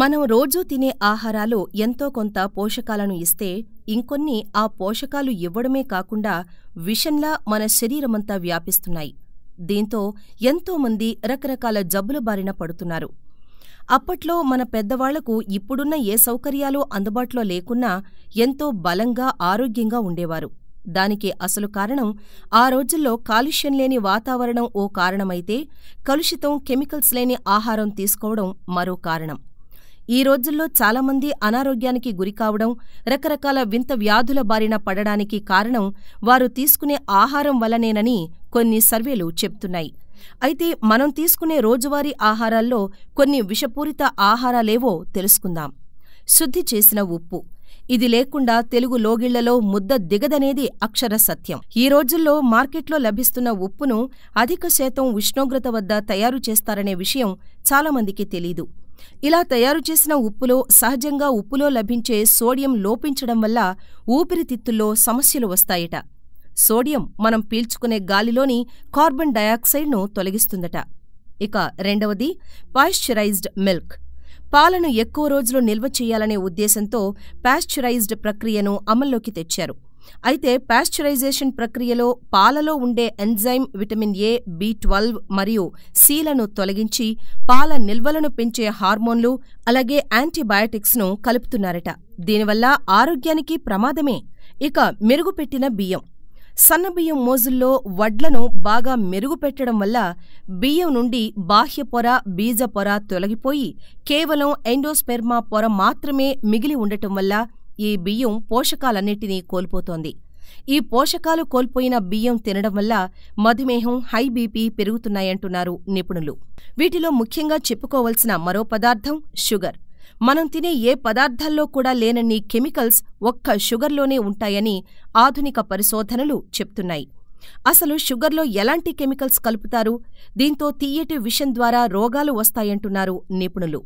మనం రోజూ తినే ఆహారాలు ఎంతో కొంత పోషకాలను ఇస్తే ఇంకొన్ని ఆ పోషకాలు ఇవ్వడమే కాకుండా విషంలా మన శరీరమంతా వ్యాపిస్తున్నాయి దీంతో ఎంతోమంది రకరకాల జబ్బుల బారిన పడుతున్నారు అప్పట్లో మన పెద్దవాళ్లకు ఇప్పుడున్న ఏ సౌకర్యాలు అందుబాటులో లేకున్నా ఎంతో బలంగా ఆరోగ్యంగా ఉండేవారు దానికి అసలు కారణం ఆ రోజుల్లో కాలుష్యం లేని వాతావరణం ఓ కారణమైతే కలుషితం కెమికల్స్ లేని ఆహారం తీసుకోవడం మరో కారణం ఈ రోజుల్లో చాలామంది అనారోగ్యానికి గురికావడం రకరకాల వింత వ్యాధుల బారిన పడడానికి కారణం వారు తీసుకునే ఆహారం వల్లనేనని కొన్ని సర్వేలు చెప్తున్నాయి అయితే మనం తీసుకునే రోజువారీ ఆహారాల్లో కొన్ని విషపూరిత ఆహారాలేవో తెలుసుకుందాం శుద్ధి చేసిన ఉప్పు ఇది లేకుండా తెలుగు లోగిళ్లలో ముద్ద దిగదనేది అక్షర సత్యం ఈ రోజుల్లో మార్కెట్లో లభిస్తున్న ఉప్పును అధిక శాతం ఉష్ణోగ్రత వద్ద తయారు చేస్తారనే విషయం చాలామందికి తెలీదు ఇలా తయారు చేసిన ఉప్పులో సహజంగా ఉప్పులో లభించే సోడియం లోపించడం వల్ల ఊపిరితిత్తుల్లో సమస్యలు వస్తాయట సోడియం మనం పీల్చుకునే గాలిలోని కార్బన్ డయాక్సైడ్ను తొలగిస్తుందట ఇక రెండవది పాయిశ్చరైజ్డ్ మిల్క్ పాలను ఎక్కువ రోజులు నిల్వ చేయాలనే ఉద్దేశంతో పాశ్చరైజ్డ్ ప్రక్రియను అమల్లోకి తెచ్చారు అయితే పాశ్చరైజేషన్ ప్రక్రియలో పాలలో ఉండే enzyme vitamin A B twelve మరియు సీలను తొలగించి పాల నిల్వలను పెంచే హార్మోన్లు అలాగే యాంటీబయాటిక్స్ను కలుపుతున్నారట దీనివల్ల ఆరోగ్యానికి ప్రమాదమే ఇక మెరుగుపెట్టిన బియ్యం సన్నబియ్యం మోజుల్లో వడ్లను బాగా మెరుగుపెట్టడం వల్ల బియ్యం నుండి బాహ్య పొర బీజ పొర తొలగిపోయి కేవలం ఎండోస్పెర్మా పొర మాత్రమే మిగిలి ఉండటం వల్ల ఈ బియ్యం పోషకాలన్నిటినీ కోల్పోతోంది ఈ పోషకాలు కోల్పోయిన బియ్యం తినడం వల్ల మధుమేహం హై బీపీ పెరుగుతున్నాయంటున్నారు నిపుణులు వీటిలో ముఖ్యంగా చెప్పుకోవలసిన మరో పదార్థం షుగర్ మనం తినే ఏ పదార్థాల్లో కూడా లేనన్ని కెమికల్స్ ఒక్క షుగర్లోనే ఉంటాయని ఆధునిక పరిశోధనలు చెప్తున్నాయి అసలు షుగర్లో ఎలాంటి కెమికల్స్ కలుపుతారు దీంతో తీయటి విషం ద్వారా రోగాలు వస్తాయంటున్నారు నిపుణులు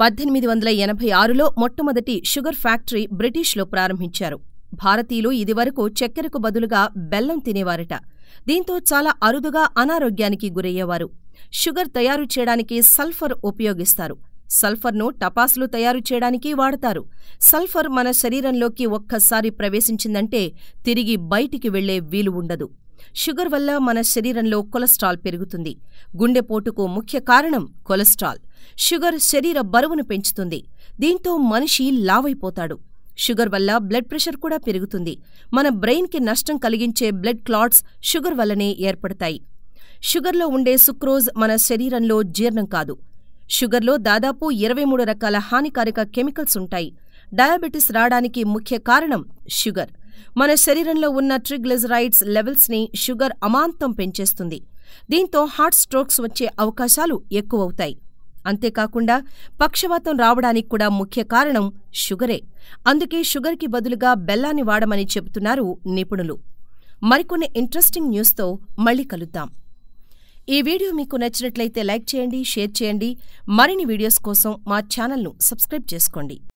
పద్దెనిమిది వందల ఎనభై ఆరులో మొట్టమొదటి షుగర్ ఫ్యాక్టరీ బ్రిటిష్లో ప్రారంభించారు భారతీయులు ఇదివరకు చక్కెరకు బదులుగా బెల్లం తినేవారట దీంతో చాలా అరుదుగా అనారోగ్యానికి గురయ్యేవారు షుగర్ తయారు చేయడానికి సల్ఫర్ ఉపయోగిస్తారు సల్ఫర్ను టపాసులు తయారు చేయడానికి వాడతారు సల్ఫర్ మన శరీరంలోకి ఒక్కసారి ప్రవేశించిందంటే తిరిగి బయటికి వెళ్లే వీలు ఉండదు షుగర్ వల్ల మన శరీరంలో కొలెస్ట్రాల్ పెరుగుతుంది గుండెపోటుకు ముఖ్య కారణం కొలెస్ట్రాల్ షుగర్ శరీర బరువును పెంచుతుంది దీంతో మనిషి లావైపోతాడు షుగర్ వల్ల బ్లడ్ ప్రెషర్ కూడా పెరుగుతుంది మన బ్రెయిన్కి నష్టం కలిగించే బ్లడ్ క్లాట్స్ షుగర్ వల్లనే ఏర్పడతాయి షుగర్లో ఉండే సుక్రోజ్ మన శరీరంలో జీర్ణం కాదు షుగర్లో దాదాపు ఇరవై మూడు రకాల హానికారక కెమికల్స్ ఉంటాయి డయాబెటిస్ రావడానికి ముఖ్య కారణం షుగర్ మన శరీరంలో ఉన్న లెవెల్స్ లెవెల్స్ని షుగర్ అమాంతం పెంచేస్తుంది దీంతో హార్ట్ స్ట్రోక్స్ వచ్చే అవకాశాలు ఎక్కువవుతాయి అంతేకాకుండా పక్షవాతం రావడానికి కూడా ముఖ్య కారణం షుగరే అందుకే షుగర్కి బదులుగా బెల్లాన్ని వాడమని చెబుతున్నారు నిపుణులు మరికొన్ని ఇంట్రెస్టింగ్ న్యూస్తో మళ్ళీ కలుద్దాం ఈ వీడియో మీకు నచ్చినట్లయితే లైక్ చేయండి షేర్ చేయండి మరిన్ని వీడియోస్ కోసం మా ఛానల్ను సబ్స్క్రైబ్ చేసుకోండి